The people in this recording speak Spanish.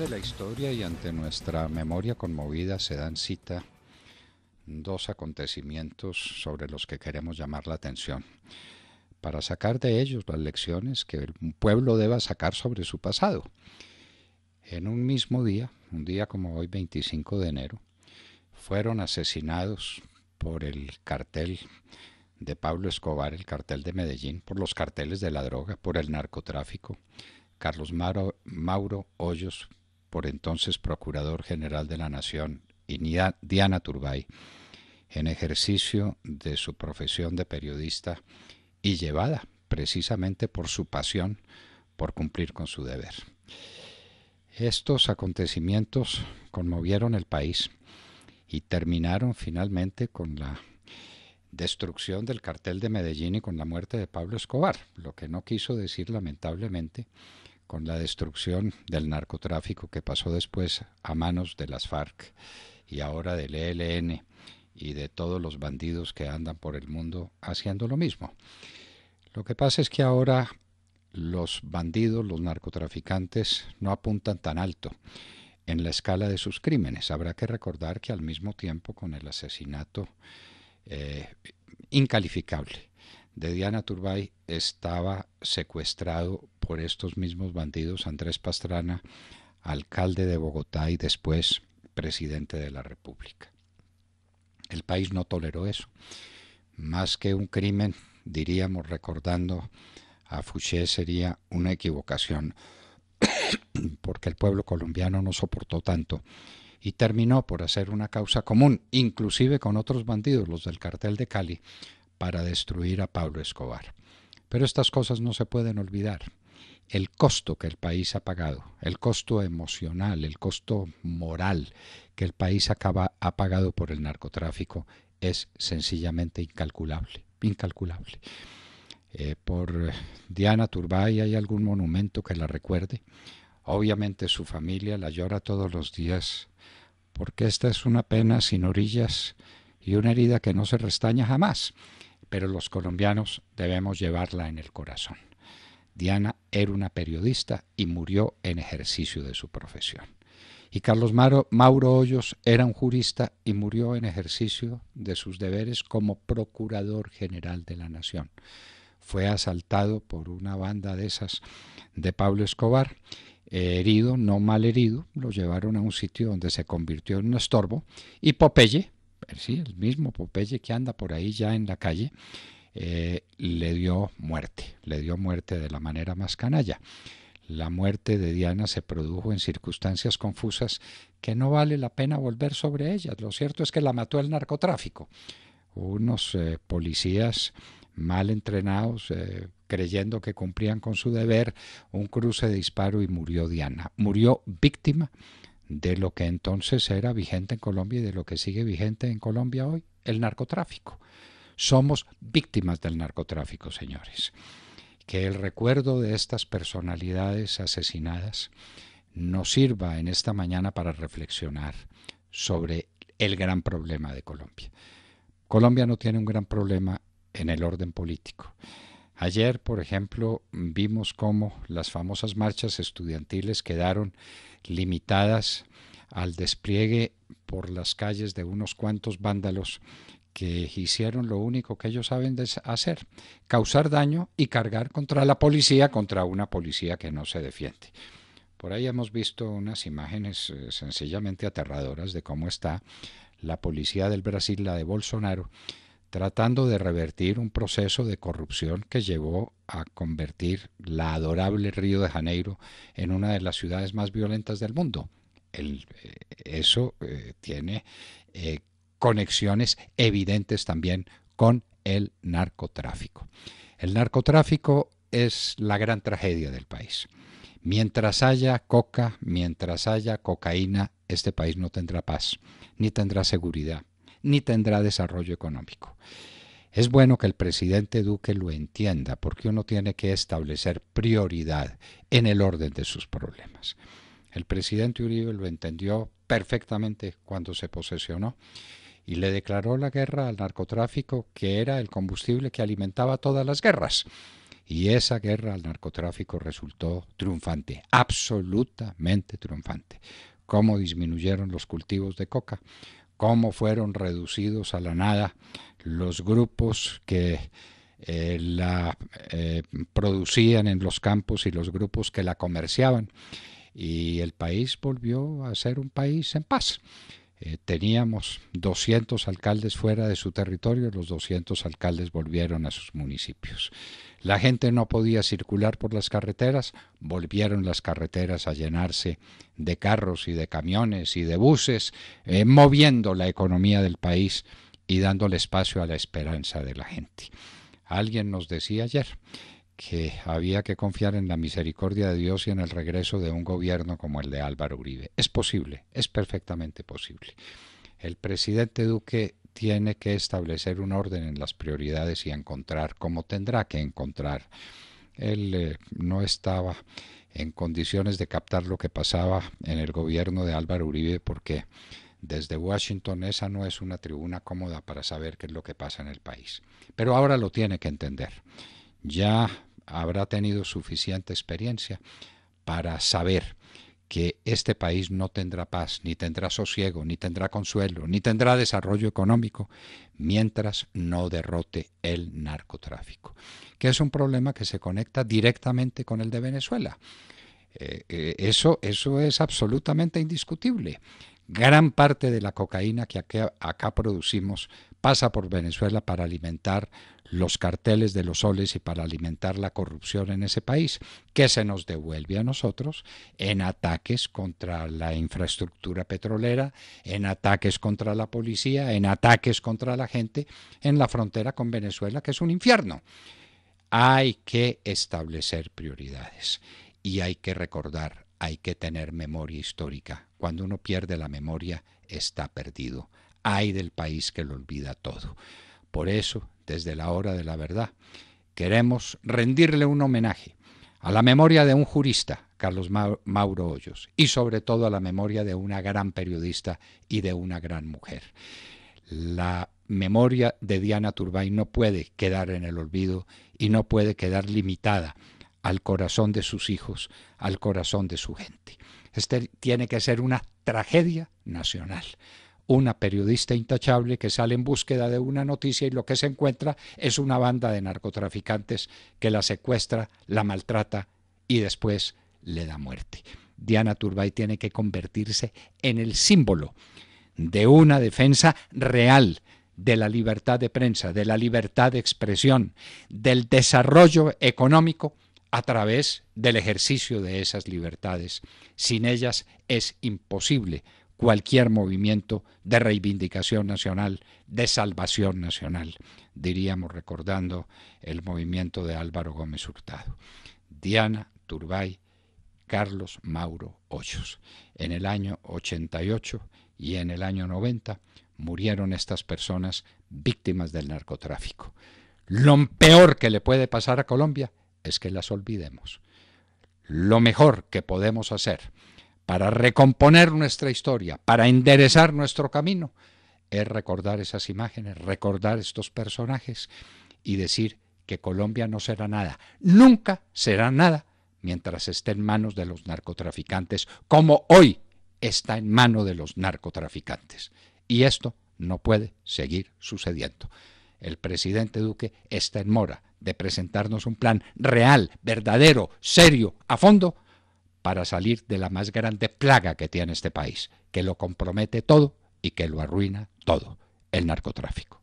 de la historia y ante nuestra memoria conmovida se dan cita dos acontecimientos sobre los que queremos llamar la atención, para sacar de ellos las lecciones que el pueblo deba sacar sobre su pasado. En un mismo día, un día como hoy 25 de enero, fueron asesinados por el cartel de Pablo Escobar, el cartel de Medellín, por los carteles de la droga, por el narcotráfico, Carlos Mauro, Mauro Hoyos por entonces Procurador General de la Nación, y Diana Turbay, en ejercicio de su profesión de periodista y llevada precisamente por su pasión por cumplir con su deber. Estos acontecimientos conmovieron el país y terminaron finalmente con la destrucción del cartel de Medellín y con la muerte de Pablo Escobar, lo que no quiso decir lamentablemente con la destrucción del narcotráfico que pasó después a manos de las FARC y ahora del ELN y de todos los bandidos que andan por el mundo haciendo lo mismo. Lo que pasa es que ahora los bandidos, los narcotraficantes, no apuntan tan alto en la escala de sus crímenes. Habrá que recordar que al mismo tiempo con el asesinato eh, incalificable de Diana Turbay estaba secuestrado por estos mismos bandidos Andrés Pastrana, alcalde de Bogotá y después presidente de la República. El país no toleró eso. Más que un crimen, diríamos recordando a Fouché, sería una equivocación, porque el pueblo colombiano no soportó tanto y terminó por hacer una causa común, inclusive con otros bandidos, los del cartel de Cali, para destruir a Pablo Escobar. Pero estas cosas no se pueden olvidar el costo que el país ha pagado, el costo emocional, el costo moral que el país acaba, ha pagado por el narcotráfico es sencillamente incalculable, incalculable. Eh, por Diana Turbay hay algún monumento que la recuerde. Obviamente su familia la llora todos los días, porque esta es una pena sin orillas y una herida que no se restaña jamás, pero los colombianos debemos llevarla en el corazón. Diana era una periodista y murió en ejercicio de su profesión. Y Carlos Mauro, Hoyos era un jurista y murió en ejercicio de sus deberes como Procurador General de la Nación. Fue asaltado por una banda de esas de Pablo Escobar herido, no mal herido, lo llevaron a un sitio donde se convirtió en un estorbo y Popeye, sí, el mismo Popeye que anda por ahí ya en la calle, eh, le dio muerte, le dio muerte de la manera más canalla. La muerte de Diana se produjo en circunstancias confusas que no vale la pena volver sobre ellas. Lo cierto es que la mató el narcotráfico. Unos eh, policías mal entrenados, eh, creyendo que cumplían con su deber, un cruce de disparo y murió Diana. Murió víctima de lo que entonces era vigente en Colombia y de lo que sigue vigente en Colombia hoy, el narcotráfico. Somos víctimas del narcotráfico, señores. Que el recuerdo de estas personalidades asesinadas nos sirva en esta mañana para reflexionar sobre el gran problema de Colombia. Colombia no tiene un gran problema en el orden político. Ayer, por ejemplo, vimos cómo las famosas marchas estudiantiles quedaron limitadas al despliegue por las calles de unos cuantos vándalos que hicieron lo único que ellos saben hacer, causar daño y cargar contra la policía, contra una policía que no se defiende. Por ahí hemos visto unas imágenes eh, sencillamente aterradoras de cómo está la policía del Brasil, la de Bolsonaro, tratando de revertir un proceso de corrupción que llevó a convertir la adorable Río de Janeiro en una de las ciudades más violentas del mundo. Eh, eso eh, tiene conexiones evidentes también con el narcotráfico. El narcotráfico es la gran tragedia del país. Mientras haya coca, mientras haya cocaína, este país no tendrá paz, ni tendrá seguridad, ni tendrá desarrollo económico. Es bueno que el presidente Duque lo entienda porque uno tiene que establecer prioridad en el orden de sus problemas. El presidente Uribe lo entendió perfectamente cuando se posesionó y le declaró la guerra al narcotráfico que era el combustible que alimentaba todas las guerras. Y esa guerra al narcotráfico resultó triunfante, absolutamente triunfante. Cómo disminuyeron los cultivos de coca, cómo fueron reducidos a la nada los grupos que eh, la eh, producían en los campos y los grupos que la comerciaban. Y el país volvió a ser un país en paz. Eh, teníamos 200 alcaldes fuera de su territorio, los 200 alcaldes volvieron a sus municipios. La gente no podía circular por las carreteras, volvieron las carreteras a llenarse de carros y de camiones y de buses, eh, moviendo la economía del país y dándole espacio a la esperanza de la gente. Alguien nos decía ayer, que había que confiar en la misericordia de Dios y en el regreso de un gobierno como el de Álvaro Uribe. Es posible, es perfectamente posible. El presidente Duque tiene que establecer un orden en las prioridades y encontrar, cómo tendrá que encontrar. Él eh, no estaba en condiciones de captar lo que pasaba en el gobierno de Álvaro Uribe porque desde Washington esa no es una tribuna cómoda para saber qué es lo que pasa en el país. Pero ahora lo tiene que entender. Ya habrá tenido suficiente experiencia para saber que este país no tendrá paz, ni tendrá sosiego, ni tendrá consuelo, ni tendrá desarrollo económico, mientras no derrote el narcotráfico, que es un problema que se conecta directamente con el de Venezuela. Eh, eh, eso, eso es absolutamente indiscutible. Gran parte de la cocaína que acá producimos pasa por Venezuela para alimentar los carteles de los soles y para alimentar la corrupción en ese país, que se nos devuelve a nosotros en ataques contra la infraestructura petrolera, en ataques contra la policía, en ataques contra la gente en la frontera con Venezuela, que es un infierno. Hay que establecer prioridades y hay que recordar, hay que tener memoria histórica. Cuando uno pierde la memoria, está perdido ay del país que lo olvida todo. Por eso, desde la hora de la verdad, queremos rendirle un homenaje a la memoria de un jurista, Carlos Mauro Hoyos, y sobre todo a la memoria de una gran periodista y de una gran mujer. La memoria de Diana Turbay no puede quedar en el olvido y no puede quedar limitada al corazón de sus hijos, al corazón de su gente. Este tiene que ser una tragedia nacional, una periodista intachable que sale en búsqueda de una noticia y lo que se encuentra es una banda de narcotraficantes que la secuestra, la maltrata y después le da muerte. Diana Turbay tiene que convertirse en el símbolo de una defensa real de la libertad de prensa, de la libertad de expresión, del desarrollo económico a través del ejercicio de esas libertades. Sin ellas es imposible cualquier movimiento de reivindicación nacional, de salvación nacional, diríamos recordando el movimiento de Álvaro Gómez Hurtado. Diana Turbay, Carlos Mauro Hoyos. En el año 88 y en el año 90 murieron estas personas víctimas del narcotráfico. Lo peor que le puede pasar a Colombia es que las olvidemos. Lo mejor que podemos hacer para recomponer nuestra historia, para enderezar nuestro camino, es recordar esas imágenes, recordar estos personajes y decir que Colombia no será nada, nunca será nada mientras esté en manos de los narcotraficantes, como hoy está en manos de los narcotraficantes. Y esto no puede seguir sucediendo. El presidente Duque está en mora de presentarnos un plan real, verdadero, serio, a fondo, para salir de la más grande plaga que tiene este país, que lo compromete todo y que lo arruina todo, el narcotráfico.